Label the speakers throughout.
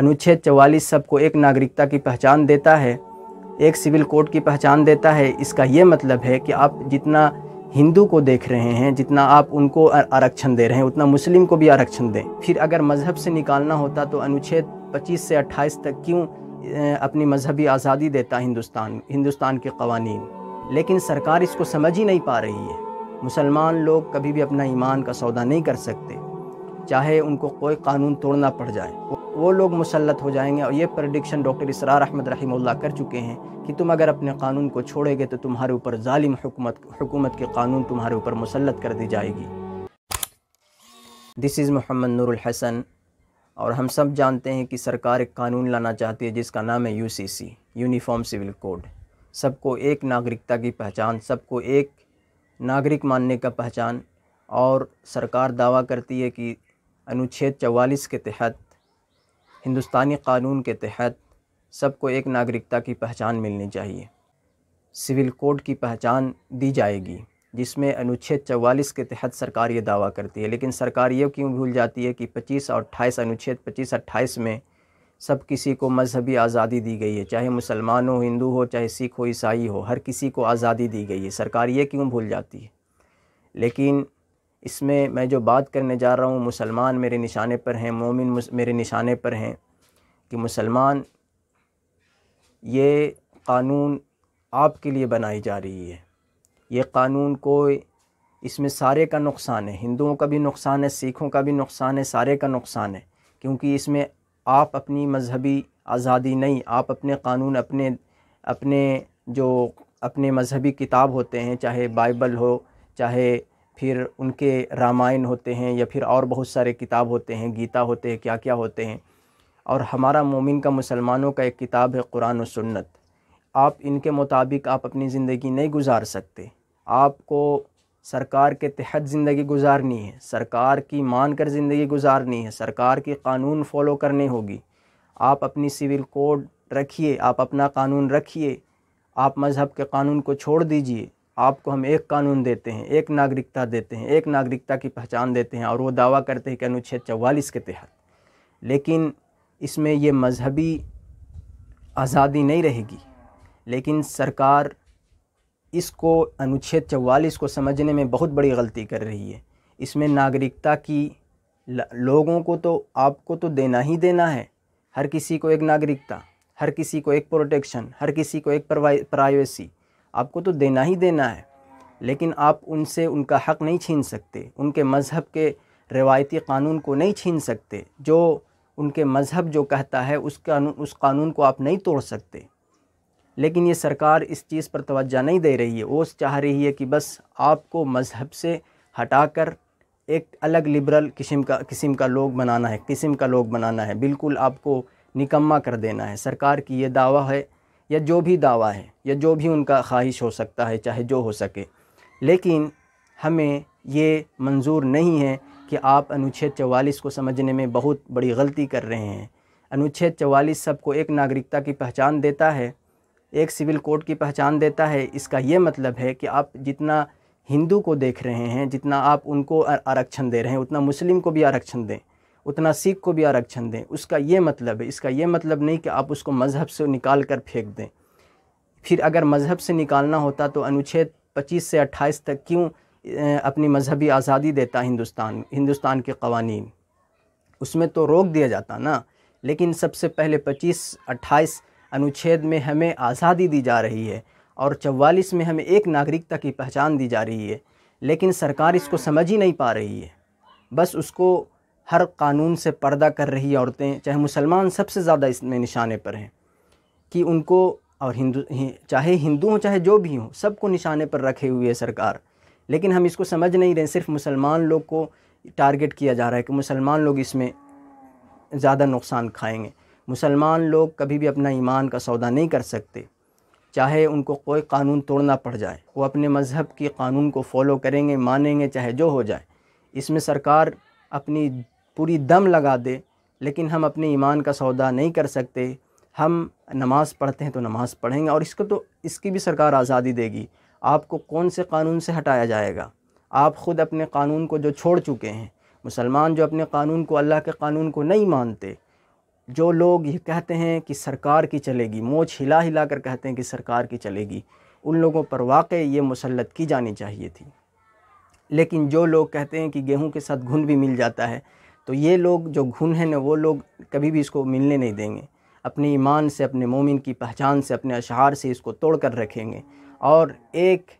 Speaker 1: अनुच्छेद चवालीस सबको एक नागरिकता की पहचान देता है एक सिविल कोड की पहचान देता है इसका ये मतलब है कि आप जितना हिंदू को देख रहे हैं जितना आप उनको आरक्षण दे रहे हैं उतना मुस्लिम को भी आरक्षण दें फिर अगर मज़हब से निकालना होता तो अनुच्छेद 25 से 28 तक क्यों अपनी मजहबी आज़ादी देता हिंदुस्तान हिंदुस्तान के कवानी लेकिन सरकार इसको समझ ही नहीं पा रही है मुसलमान लोग कभी भी अपना ईमान का सौदा नहीं कर सकते चाहे उनको कोई कानून तोड़ना पड़ जाए वो लोग मुसलत हो जाएंगे और ये प्रडिक्शन डॉक्टर इसरार अहमद रही कर चुके हैं कि तुम अगर अपने कानून को छोड़ोगे तो तुम्हारे ऊपर ालिम हुकूमत हुकूमत के कानून तुम्हारे ऊपर मुसलत कर दी जाएगी दिस इज़ मोहम्मद नूरुल हसन और हम सब जानते हैं कि सरकार एक कानून लाना चाहती है जिसका नाम है यूसीसी यूनिफॉर्म सिविल कोड सबको एक नागरिकता की पहचान सबको एक नागरिक मानने का पहचान और सरकार दावा करती है कि अनुच्छेद चवालीस के तहत हिंदुस्तानी कानून के तहत सबको एक नागरिकता की पहचान मिलनी चाहिए सिविल कोड की पहचान दी जाएगी जिसमें अनुच्छेद चवालीस के तहत सरकार ये दावा करती है लेकिन सरकार ये क्यों भूल जाती है कि 25 और 28 अनुच्छेद 25 28 में सब किसी को मजहबी आज़ादी दी गई है चाहे मुसलमान हो हिंदू हो चाहे सिख हो ईसाई हो हर किसी को आज़ादी दी गई है सरकार ये क्यों भूल जाती है लेकिन इसमें मैं जो बात करने जा रहा हूँ मुसलमान मेरे निशाने पर हैं मोमिन मेरे निशाने पर हैं कि मुसलमान ये कानून आपके लिए बनाई जा रही है ये कानून कोई इसमें सारे का नुकसान है हिंदुओं का भी नुकसान है सिखों का भी नुकसान है सारे का नुकसान है क्योंकि इसमें आप अपनी मजहबी आज़ादी नहीं आप अपने कानून अपने अपने जो अपने मजहबी किताब होते हैं चाहे बाइबल हो चाहे फिर उनके रामायण होते हैं या फिर और बहुत सारे किताब होते हैं गीता होते हैं क्या क्या होते हैं और हमारा मोमिन का मुसलमानों का एक किताब है कुरान और सुन्नत आप इनके मुताबिक आप अपनी ज़िंदगी नहीं गुजार सकते आपको सरकार के तहत ज़िंदगी गुजारनी है सरकार की मान कर ज़िंदगी गुजारनी है सरकार की कानून फॉलो करनी होगी आप अपनी सिविल कोड रखिए आप अपना कानून रखिए आप मज़हब के कानून को छोड़ दीजिए आपको हम एक कानून देते हैं एक नागरिकता देते हैं एक नागरिकता की पहचान देते हैं और वो दावा करते हैं कि अनुच्छेद चवालीस के तहत लेकिन इसमें ये मजहबी आज़ादी नहीं रहेगी लेकिन सरकार इसको अनुच्छेद चवालीस को समझने में बहुत बड़ी गलती कर रही है इसमें नागरिकता की लोगों को तो आपको तो देना ही देना है हर किसी को एक नागरिकता हर किसी को एक प्रोटेक्शन हर किसी को एक प्राइवेसी आपको तो देना ही देना है लेकिन आप उनसे उनका हक़ नहीं छीन सकते उनके मज़हब के रिवायती कानून को नहीं छीन सकते जो उनके मज़हब जो कहता है उस कानून उस कानून को आप नहीं तोड़ सकते लेकिन ये सरकार इस चीज़ पर तोज्जा नहीं दे रही है वो चाह रही है कि बस आपको मज़हब से हटाकर एक अलग लिबरल किस्म का किस्म का लोग बनाना है किस्म का लोग बनाना है बिल्कुल आपको निकम्मा कर देना है सरकार की ये दावा है या जो भी दावा है या जो भी उनका ख्वाहिश हो सकता है चाहे जो हो सके लेकिन हमें ये मंजूर नहीं है कि आप अनुच्छेद चवालीस को समझने में बहुत बड़ी गलती कर रहे हैं अनुच्छेद चवालीस सबको एक नागरिकता की पहचान देता है एक सिविल कोड की पहचान देता है इसका ये मतलब है कि आप जितना हिंदू को देख रहे हैं जितना आप उनको आरक्षण दे रहे हैं उतना मुस्लिम को भी आरक्षण दें उतना सिख को भी आरक्षण दें उसका ये मतलब है इसका ये मतलब नहीं कि आप उसको मज़हब से निकाल कर फेंक दें फिर अगर मज़हब से निकालना होता तो अनुच्छेद 25 से 28 तक क्यों अपनी मजहबी आज़ादी देता हिंदुस्तान हिंदुस्तान के कवानीन उसमें तो रोक दिया जाता ना लेकिन सबसे पहले 25 28 अनुच्छेद में हमें आज़ादी दी जा रही है और 44 में हमें एक नागरिकता की पहचान दी जा रही है लेकिन सरकार इसको समझ ही नहीं पा रही है बस उसको हर कानून से पर्दा कर रही औरतें चाहे मुसलमान सबसे ज़्यादा इसमें निशाने पर हैं कि उनको और हिंदू चाहे हिंदू हों चाहे जो भी हों सबको निशाने पर रखे हुए है सरकार लेकिन हम इसको समझ नहीं रहे सिर्फ मुसलमान लोग को टारगेट किया जा रहा है कि मुसलमान लोग इसमें ज़्यादा नुकसान खाएंगे मुसलमान लोग कभी भी अपना ईमान का सौदा नहीं कर सकते चाहे उनको कोई कानून तोड़ना पड़ जाए वो अपने मज़हब के कानून को फॉलो करेंगे मानेंगे चाहे जो हो जाए इसमें सरकार अपनी पूरी दम लगा दे लेकिन हम अपने ईमान का सौदा नहीं कर सकते हम नमाज़ पढ़ते हैं तो नमाज़ पढ़ेंगे और इसको तो इसकी भी सरकार आज़ादी देगी आपको कौन से कानून से हटाया जाएगा आप ख़ुद अपने कानून को जो छोड़ चुके हैं मुसलमान जो अपने कानून को अल्लाह के कानून को नहीं मानते जो लोग ये कहते हैं कि सरकार की चलेगी मोच हिला हिला कर कहते हैं कि सरकार की चलेगी उन लोगों पर वाक़ ये मुसलत की जानी चाहिए थी लेकिन जो लोग कहते हैं कि गेहूं के साथ घुन भी मिल जाता है तो ये लोग जो घुन हैं ना वो लोग कभी भी इसको मिलने नहीं देंगे अपने ईमान से अपने मोमिन की पहचान से अपने अशहार से इसको तोड़ कर रखेंगे और एक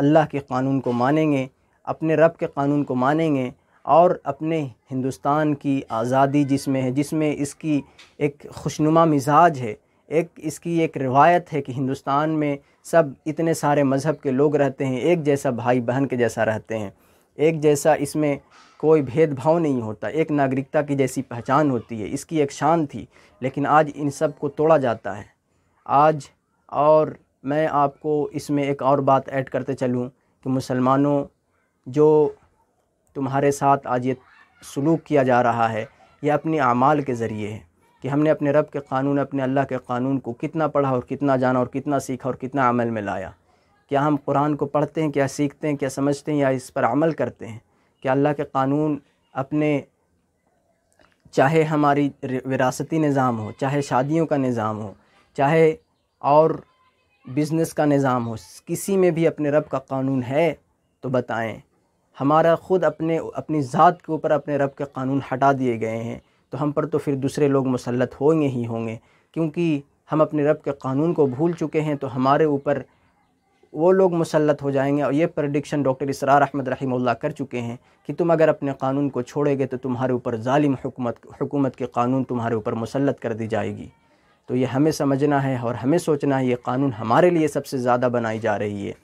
Speaker 1: अल्लाह के कानून को मानेंगे अपने रब के कानून को मानेंगे और अपने हिंदुस्तान की आज़ादी जिसमें है जिसमें इसकी एक खुशनुमा मिजाज है एक इसकी एक रिवायत है कि हिंदुस्तान में सब इतने सारे मज़हब के लोग रहते हैं एक जैसा भाई बहन के जैसा रहते हैं एक जैसा इसमें कोई भेदभाव नहीं होता एक नागरिकता की जैसी पहचान होती है इसकी एक शान थी लेकिन आज इन सब को तोड़ा जाता है आज और मैं आपको इसमें एक और बात ऐड करते चलूँ कि मुसलमानों जो तुम्हारे साथ आज ये सलूक किया जा रहा है यह अपने अमाल के ज़रिए है कि हमने अपने रब के कानून अपने अल्लाह के कानून को कितना पढ़ा और कितना जाना और कितना सीखा और कितना अमल में लाया क्या हम कुरान को पढ़ते हैं क्या सीखते हैं क्या समझते हैं या इस पर अमल करते हैं कि अल्लाह के कानून अपने चाहे हमारी विरासती निज़ाम हो चाहे शादियों का निज़ाम हो चाहे और बिज़नेस का निज़ाम हो किसी में भी अपने रब का कानून है तो बताएं हमारा ख़ुद अपने अपनी ज़ात के ऊपर अपने रब के कानून हटा दिए गए हैं तो हम पर तो फिर दूसरे लोग मुसलत होंगे ही होंगे क्योंकि हम अपने रब के कानून को भूल चुके हैं तो हमारे ऊपर वो लोग मुसलत हो जाएंगे और ये प्रडिक्शन डॉक्टर इसरार अहमद रही कर चुके हैं कि तुम अगर अपने कानून को छोड़ेगे तो तुम्हारे ऊपर ालिम हुकूमत हुकूमत के कानून तुम्हारे ऊपर मुसलत कर दी जाएगी तो ये हमें समझना है और हमें सोचना है ये कानून हमारे लिए सबसे ज़्यादा बनाई जा रही है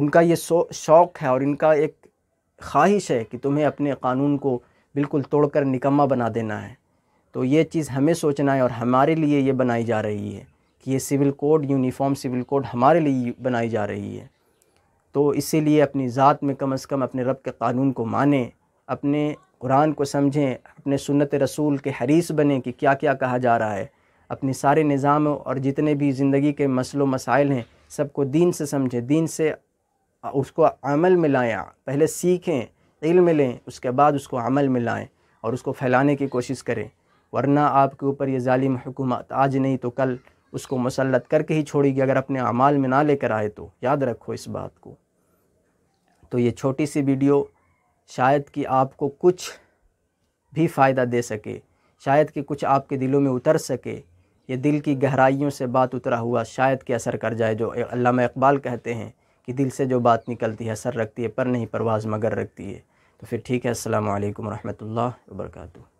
Speaker 1: उनका ये शौक़ है और इनका एक ख्वाहिश है कि तुम्हें अपने कानून को बिल्कुल तोड़कर निकम्मा बना देना है तो ये चीज़ हमें सोचना है और हमारे लिए ये बनाई जा रही है कि ये civil code uniform civil code हमारे लिए बनाई जा रही है तो इसीलिए अपनी ज़ात में कम अज़ कम अपने रब के कानून को माने अपने कुरान को समझें अपने सुन्नत रसूल के हरीस बने कि क्या क्या कहा जा रहा है अपने सारे निज़ाम और जितने भी ज़िंदगी के मसलों मसाइल हैं सबको दीन से समझें दीन से उसको अमल में लाएँ पहले सीखें इल्म लें उसके बाद उसको अमल में लाएँ और उसको फैलाने की कोशिश करें वरना आपके ऊपर ये ालिम हुकूमत आज नहीं तो कल उसको मुसलत करके ही छोड़ेगी अगर अपने अमाल में ना लेकर आए तो याद रखो इस बात को तो ये छोटी सी वीडियो शायद कि आपको कुछ भी फ़ायदा दे सके शायद कि कुछ आपके दिलों में उतर सके ये दिल की गहराइयों से बात उतरा हुआ शायद कि असर कर जाए जो अल्लाह इकबाल कहते हैं कि दिल से जो बात निकलती है असर रखती है पर नहीं परवाज़ मगर रखती है तो फिर ठीक है अल्लाम वरहमल वर्का